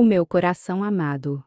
o meu coração amado.